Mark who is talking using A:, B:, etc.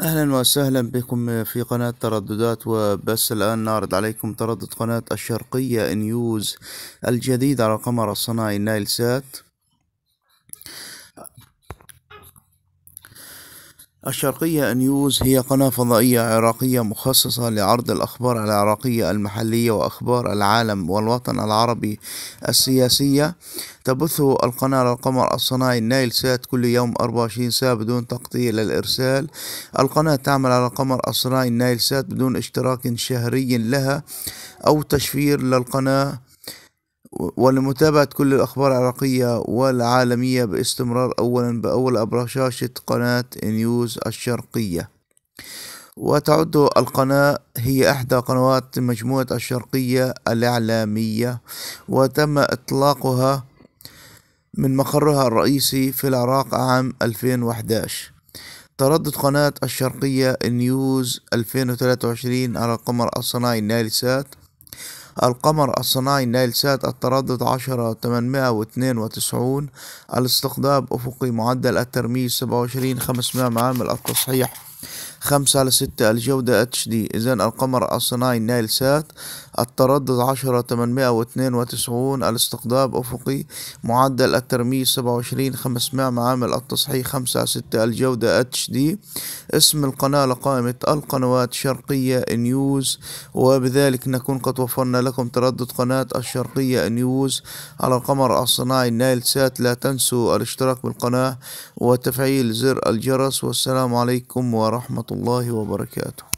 A: اهلا وسهلا بكم في قناة ترددات وبس الان نعرض عليكم تردد قناة الشرقية نيوز الجديد على القمر الصناعي نايل سات الشرقية نيوز هي قناة فضائية عراقية مخصصة لعرض الأخبار العراقية المحلية وأخبار العالم والوطن العربي السياسية تبث القناة على القمر الصناعي نايل سات كل يوم 24 ساعة بدون تقطيع للإرسال القناة تعمل على القمر الصناعي نايل سات بدون اشتراك شهري لها أو تشفير للقناة ولمتابعة كل الأخبار العراقية والعالمية باستمرار أولا بأول عبر شاشة قناة نيوز الشرقية وتعد القناة هي إحدى قنوات مجموعة الشرقية الإعلامية وتم إطلاقها من مقرها الرئيسي في العراق عام 2011 تردد قناة الشرقية نيوز 2023 على القمر الصناعي النالسات القمر الصناعي نايلسات التردد عشرة تمنمائة واثنين وتسعون الاستقطاب أفقي معدل الترميز سبعة وعشرين خمسمائة معامل التصحيح خمسة على ستة الجودة اتش دي اذا القمر الصناعي نايل سات التردد عشرة تمنمائة واثنين وتسعون الاستقطاب افقي معدل الترميز سبعة وعشرين خمسمائة معامل التصحيح خمسة على ستة الجودة اتش دي اسم القناة لقائمة القنوات شرقية نيوز وبذلك نكون قد وفرنا لكم تردد قناة الشرقية نيوز على القمر الصناعي نايل سات لا تنسوا الاشتراك بالقناة وتفعيل زر الجرس والسلام عليكم ورحمة الله وبركاته